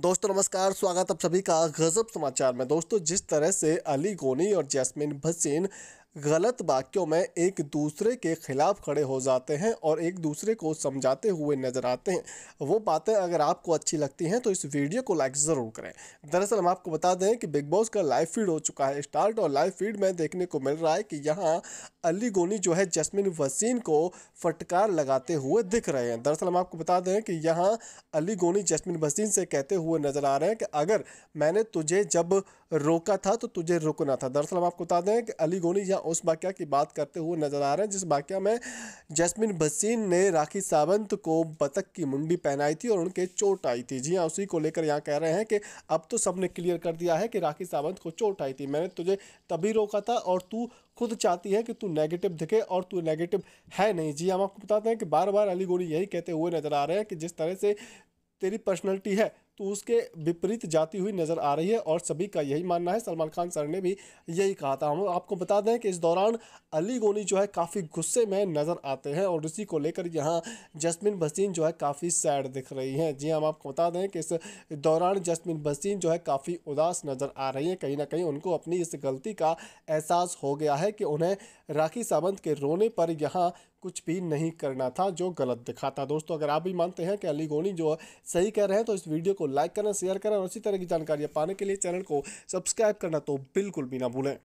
दोस्तों नमस्कार स्वागत आप सभी का गजब समाचार में दोस्तों जिस तरह से अली गोनी और जैस्मिन भसीन गलत वाक्यों में एक दूसरे के ख़िलाफ़ खड़े हो जाते हैं और एक दूसरे को समझाते हुए नज़र आते हैं वो बातें अगर आपको अच्छी लगती हैं तो इस वीडियो को लाइक ज़रूर करें दरअसल हम आपको बता दें कि बिग बॉस का लाइव फीड हो चुका है स्टार्ट और लाइव फीड में देखने को मिल रहा है कि यहाँ अली गोनी जो है जसमिन वसीन को फटकार लगाते हुए दिख रहे हैं दरअसल हम आपको बता दें कि यहाँ अली गोनी जसमिन वसीन से कहते हुए नज़र आ रहे हैं कि अगर मैंने तुझे जब रोका था तो तुझे रुकना था दरअसल हम आपको बता दें कि अली गोनी यहाँ उस वाक्य की बात करते हुए नजर आ रहे हैं जिस वाक्य में जैस्मिन भसीन ने राखी सावंत को बतख की मुंडी पहनाई थी और उनके चोट आई थी जी हाँ उसी को लेकर यहाँ कह रहे हैं कि अब तो सबने क्लियर कर दिया है कि राखी सावंत को चोट आई थी मैंने तुझे तभी रोका था और तू खुद चाहती है कि तू नेगेटिव दिखे और तू नेगेटिव है नहीं जी हाँ, हम आपको बताते हैं कि बार बार अली गोरी यही कहते हुए नजर आ रहे हैं कि जिस तरह से तेरी पर्सनैलिटी है तो उसके विपरीत जाती हुई नज़र आ रही है और सभी का यही मानना है सलमान खान सर ने भी यही कहा था हम आपको बता दें कि इस दौरान अली गोनी जो है काफ़ी गुस्से में नज़र आते हैं और इसी को लेकर यहाँ जसमिन भसीन जो है काफ़ी सैड दिख रही हैं जी हाँ, हम आपको बता दें कि इस दौरान जसमिन भसीन जो है काफ़ी उदास नज़र आ रही हैं कहीं ना कहीं उनको अपनी इस गलती का एहसास हो गया है कि उन्हें राखी सावंत के रोने पर यहाँ कुछ भी नहीं करना था जो गलत दिखाता दोस्तों अगर आप भी मानते हैं कि अली गोनी जो सही कह रहे हैं तो इस वीडियो को लाइक करना शेयर करना और इसी तरह की जानकारियाँ पाने के लिए चैनल को सब्सक्राइब करना तो बिल्कुल भी ना भूलें